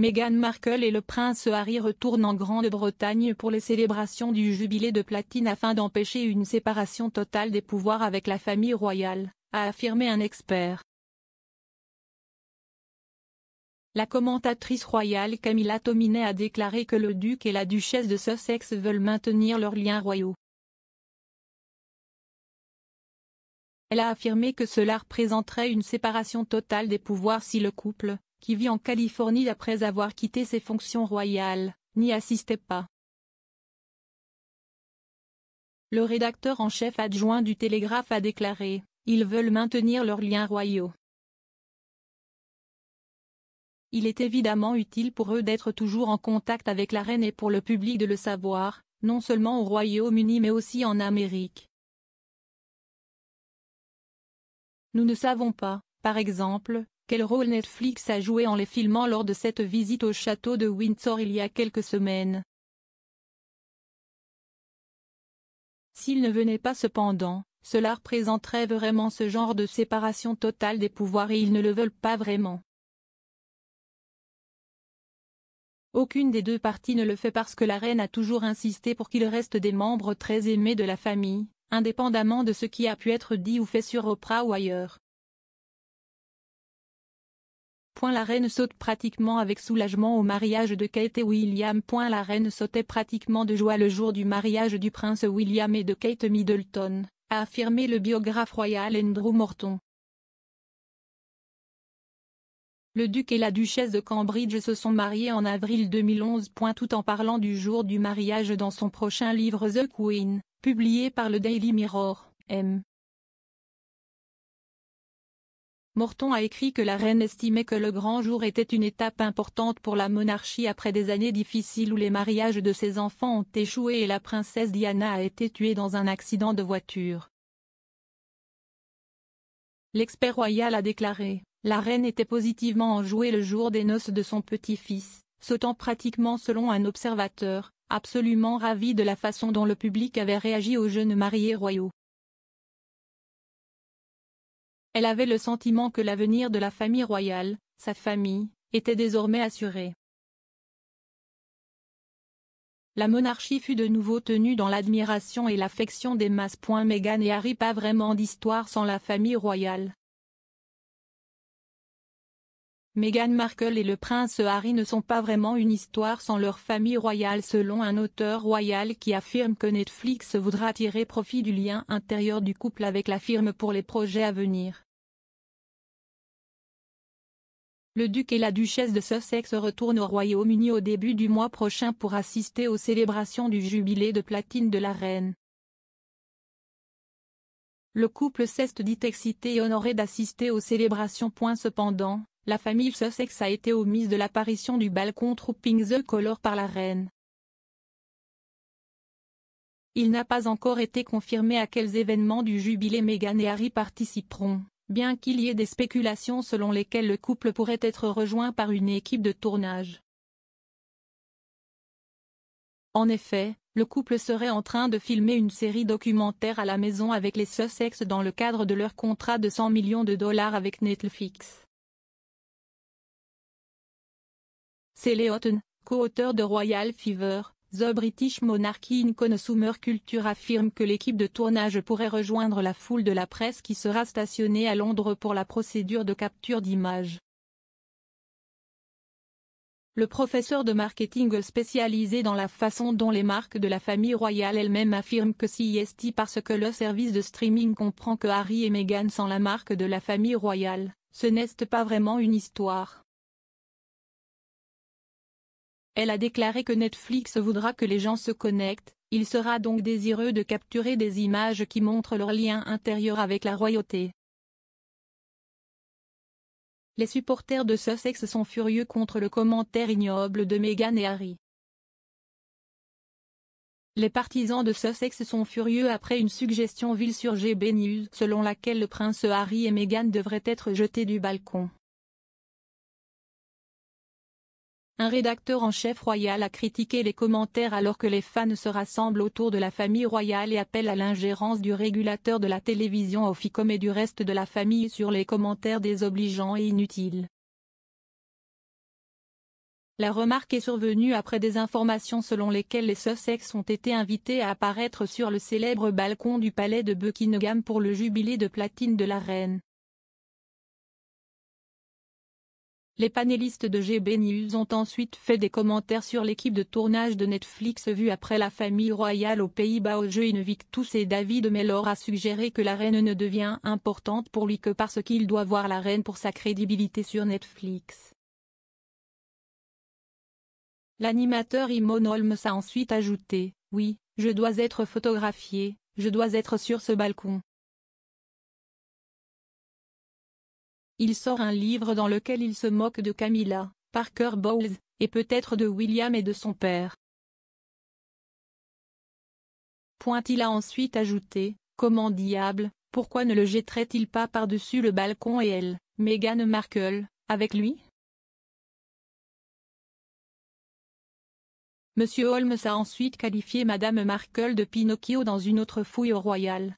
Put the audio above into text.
Meghan Markle et le prince Harry retournent en Grande-Bretagne pour les célébrations du jubilé de platine afin d'empêcher une séparation totale des pouvoirs avec la famille royale, a affirmé un expert. La commentatrice royale Camilla Tominet a déclaré que le duc et la duchesse de Sussex veulent maintenir leurs liens royaux. Elle a affirmé que cela représenterait une séparation totale des pouvoirs si le couple, qui vit en Californie après avoir quitté ses fonctions royales, n'y assistait pas. Le rédacteur en chef adjoint du Télégraphe a déclaré, ils veulent maintenir leurs liens royaux. Il est évidemment utile pour eux d'être toujours en contact avec la reine et pour le public de le savoir, non seulement au Royaume-Uni mais aussi en Amérique. Nous ne savons pas, par exemple, quel rôle Netflix a joué en les filmant lors de cette visite au château de Windsor il y a quelques semaines S'ils ne venaient pas cependant, cela représenterait vraiment ce genre de séparation totale des pouvoirs et ils ne le veulent pas vraiment. Aucune des deux parties ne le fait parce que la reine a toujours insisté pour qu'il reste des membres très aimés de la famille, indépendamment de ce qui a pu être dit ou fait sur Oprah ou ailleurs. La reine saute pratiquement avec soulagement au mariage de Kate et William. La reine sautait pratiquement de joie le jour du mariage du prince William et de Kate Middleton, a affirmé le biographe royal Andrew Morton. Le duc et la duchesse de Cambridge se sont mariés en avril 2011. Tout en parlant du jour du mariage dans son prochain livre The Queen, publié par le Daily Mirror, M. Morton a écrit que la reine estimait que le grand jour était une étape importante pour la monarchie après des années difficiles où les mariages de ses enfants ont échoué et la princesse Diana a été tuée dans un accident de voiture. L'expert royal a déclaré, la reine était positivement enjouée le jour des noces de son petit-fils, sautant pratiquement selon un observateur, absolument ravi de la façon dont le public avait réagi aux jeunes mariés royaux. Elle avait le sentiment que l'avenir de la famille royale, sa famille, était désormais assuré. La monarchie fut de nouveau tenue dans l'admiration et l'affection des masses. Meghan et Harry Pas vraiment d'histoire sans la famille royale. Meghan Markle et le prince Harry ne sont pas vraiment une histoire sans leur famille royale selon un auteur royal qui affirme que Netflix voudra tirer profit du lien intérieur du couple avec la firme pour les projets à venir. Le duc et la duchesse de Sussex retournent au Royaume-Uni au début du mois prochain pour assister aux célébrations du jubilé de platine de la reine. Le couple s'est dit excité et honoré d'assister aux célébrations. Cependant, la famille Sussex a été omise de l'apparition du balcon Trooping the Color par la reine. Il n'a pas encore été confirmé à quels événements du jubilé Meghan et Harry participeront, bien qu'il y ait des spéculations selon lesquelles le couple pourrait être rejoint par une équipe de tournage. En effet, le couple serait en train de filmer une série documentaire à la maison avec les Sussex dans le cadre de leur contrat de 100 millions de dollars avec Netflix. Cele Houghton, co-auteur de Royal Fever, The British Monarchy in Consumer Culture affirme que l'équipe de tournage pourrait rejoindre la foule de la presse qui sera stationnée à Londres pour la procédure de capture d'images. Le professeur de marketing spécialisé dans la façon dont les marques de la famille royale elle-même affirme que si CIST parce que le service de streaming comprend que Harry et Meghan sont la marque de la famille royale, ce n'est pas vraiment une histoire. Elle a déclaré que Netflix voudra que les gens se connectent, il sera donc désireux de capturer des images qui montrent leur lien intérieur avec la royauté. Les supporters de Sussex sont furieux contre le commentaire ignoble de Meghan et Harry. Les partisans de Sussex sont furieux après une suggestion ville sur GB News selon laquelle le prince Harry et Meghan devraient être jetés du balcon. Un rédacteur en chef royal a critiqué les commentaires alors que les fans se rassemblent autour de la famille royale et appellent à l'ingérence du régulateur de la télévision au et du reste de la famille sur les commentaires désobligeants et inutiles. La remarque est survenue après des informations selon lesquelles les Sussex ont été invités à apparaître sur le célèbre balcon du palais de Buckingham pour le jubilé de platine de la reine. Les panélistes de GB News ont ensuite fait des commentaires sur l'équipe de tournage de Netflix vue après la famille royale aux Pays-Bas au jeu Invictus et David Mellor a suggéré que la reine ne devient importante pour lui que parce qu'il doit voir la reine pour sa crédibilité sur Netflix. L'animateur Imon Holmes a ensuite ajouté « Oui, je dois être photographié, je dois être sur ce balcon, Il sort un livre dans lequel il se moque de Camilla, Parker Bowles, et peut-être de William et de son père. Point il a ensuite ajouté, comment diable, pourquoi ne le jetterait-il pas par-dessus le balcon et elle, Meghan Markle, avec lui Monsieur Holmes a ensuite qualifié Madame Markle de Pinocchio dans une autre fouille royale.